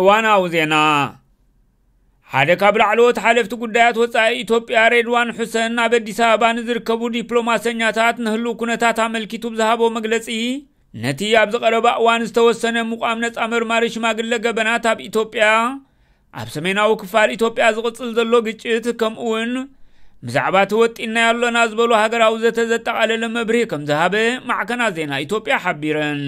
እዋናዊ ዜና ሓደ ካብ ላዕለዎት ሓለፍቲ ጉዳያት ወፃኢ ኢትዮጵያ ሬድዋን ሑሰን ኣብ ኣዲስ ኣበባ ንዝርከቡ ዲፕሎማሰኛታት ንህሉ ኩነታት ኣመልኪቱ ብዝሃቦ መግለፂ ነቲ ኣብ ዝቐረባ እዋን ዝተወሰነ ምቋም ነፃ መርማሪ ሽማግለ ገበናት ኣብ ኢትዮጵያ ኣብ ሰሜናዊ ክፋል ኢትዮጵያ ዝቕፅል ዘሎ ግጭት ከምኡ እውን ብዛዕባ እቲ ወጢናዮ ኣሎና ዝበሉ ሃገራዊ ዘተ ዘጠቓለለ መብርህ ከም ዝሃበ ማዕከናት ዜና ኢትዮጵያ ሓቢረን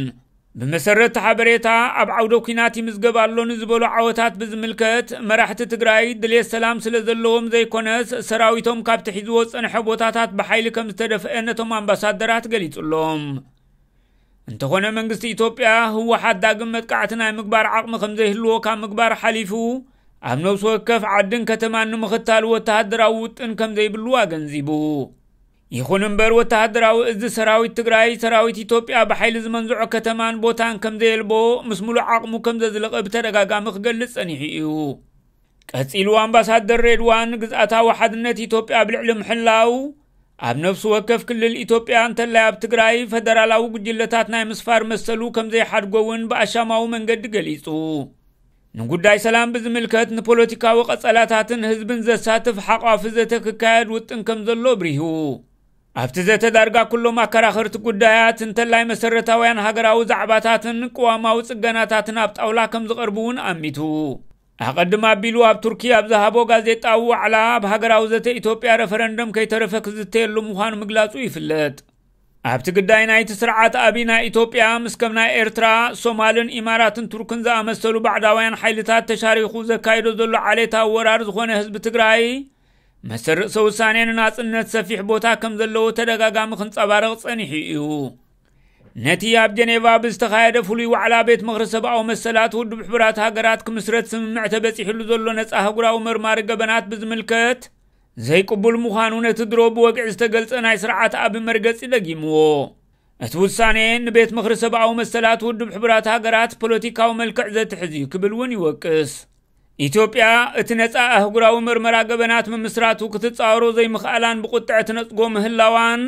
ብመሰረቲ ሓበሬታ ኣብ ዓውደ ኩናት ይምዝገብ ኣሎን ዝበሉ ዓወታት ብዝምልከት መራሕቲ ትግራይ ድሌት ሰላም ስለ ዘለዎም ዘይኮነስ ሰራዊቶም ካብቲ ሒዝዎ ዝፀንሐ ቦታታት ብሓይሊ ከም ዝተደፍአ ነቶም ኣምባሳደራት ገሊጹ ኣሎም እንተኾነ መንግስቲ ኢትዮጵያ ህወሓት ዳግም መጥቃዕቲ ናይ ምግባር ዓቕሚ ከም ዘይህልዎ ካብ ምግባር ሓሊፉ ኣብ ነብሲ ወከፍ ዓድን ከተማን ንምኽታል ወተሃደራዊ ውጥን ከም ዘይብሉ ኣገንዚቡ ይኹን እምበር ወተሃደራዊ እዝ ሰራዊት ትግራይ ሰራዊት ኢትዮጵያ ብሓይሊ ዝመንዝዖ ከተማን ቦታን ከም ዘየልቦ ምስ ሙሉእ ዓቕሙ ከም ዘዝለቐ ብተደጋጋሚ ክገልጽ ጸኒሑ እዩ ቀጺሉ ኣምባሳደር ሬድዋን ግዝኣታዊ ሓድነት ኢትዮጵያ ብልዕሊ ምሕላው ኣብ ነፍሲ ወከፍ ክልል ኢትዮጵያ እንተላይ ኣብ ትግራይ ፈደራላዊ ጉጅለታት ናይ ምስፋር መሰሉ ከም ዘይሓድጎ እውን ብኣሻማዊ መንገዲ ገሊጹ ንጉዳይ ሰላም ብዝምልከት ንፖለቲካዊ ቀጸላታትን ህዝብን ዘሳትፍ ሓቋፊ ዘተ ክካየድ ውጥን ከም ዘሎ ብሪሁ ኣብቲ ዘተዳርጋ ኩሎም ኣከራኽርቲ ጉዳያት እንተላይ መሰረታውያን ሃገራዊ ዛዕባታትን ቅዋማዊ ጽገናታትን ኣብ ጣውላ ከም ዝቐርቡ እውን ኣሚቱ ኣቐድም ኣቢሉ ኣብ ቱርኪ ኣብ ዝሃቦ ጋዜጣዊ ዋዕላ ኣብ ሃገራዊ ዘተ ኢትዮጵያ ረፈረንደም ከይተረፈ ክዝተየሉ ምዃኑ ምግላጹ ይፍለጥ ኣብቲ ግዳይ ናይቲ ስርዓት ኣብ ናይ ኢትዮጵያ ምስ ከም ናይ ኤርትራ ሶማልን ኢማራትን ቱርክን ዝኣመሰሉ ባዕዳውያን ሓይልታት ተሻሪኹ ዘካይዶ ዘሎ ዓሌታ ወራር ዝኾነ ህዝቢ ትግራይ መሰረቕሰ ሰውሳኔን ናፅነት ሰፊሕ ቦታ ከም ዘለዎ ተደጋጋሚ ክንፀባረቕ ፀኒሑ እዩ ነቲ ኣብ ጀኔቫ ብዝተኻየደ ፍሉይ ዋዕላ ቤት ምኽሪ ሰብኣዊ መሰላት ውድብ ሕቡራት ሃገራት ክምስረት ስምምዕ ተበፂሕሉ ዘሎ ነፃ ህጉራዊ መርማሪ ገበናት ብዝምልከት ዘይቅቡል ምዃኑ ነቲ ድሮ ብወግዒ ዝተገልፀ ናይ ስርዓት ኣብ መርገፂ ለጊምዎ እቲ ውሳኔ ንቤት ምኽሪ ሰብኣዊ መሰላት ውድብ ሕቡራት ሃገራት ፖለቲካዊ መልክዕ ዘትሕዝ እዩ ክብል እውን ይወቅስ ኢትዮጵያ እቲ ነፃ ኣህጉራዊ ምርመራ ገበናት ምምስራቱ ክትፃወሮ ዘይምኽኣላን ብቁጥዕ ትነፅጎ ምህላዋን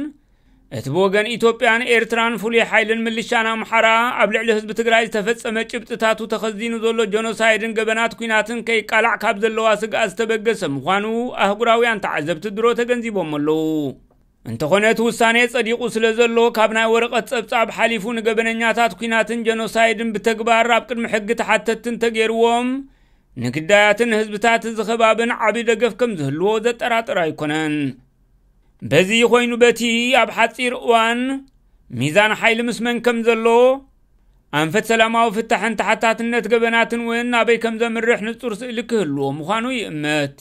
እቲ ብወገን ኢትዮጵያን ኤርትራን ፍሉይ ሓይልን ምልሻን ኣምሓራ ኣብ ልዕሊ ህዝቢ ትግራይ ዝተፈፀመ ጭብጥታቱ ተኸዚኑ ዘሎ ጀኖሳይድን ገበናት ኩናትን ከይቃላዕ ካብ ዘለዋ ስግኣ ዝተበገሰ ምዃኑ ኣህጉራውያን ተዓዘብቲ ድሮ ተገንዚቦም ኣለዉ እንተኾነ እቲ ውሳነ ጸዲቑ ስለ ዘሎ ካብ ናይ ወረቐት ጸብጻብ ሓሊፉ ንገበነኛታት ኩናትን ጀኖሳይድን ብተግባር ኣብ ቅድሚ ሕጊ ተሓተትን ተገይርዎም ንግዳያትን ህዝብታት እዚ ኸባብን ዓብዪ ደገፍ ከም ዝህልዎ ዘጠራጥር ኣይኮነን በዚ ኮይኑ በቲ ኣብ ሓፂር እዋን ሚዛን ሓይሊ ምስመን ከም ዘሎ ኣንፈት ሰላማዊ ፍታሕን ተሓታትነት ገበናትን እውን ኣበይ ከም ዘምርሕ ንጹር ስእሊ ክህልዎ ምዃኑ ይእመት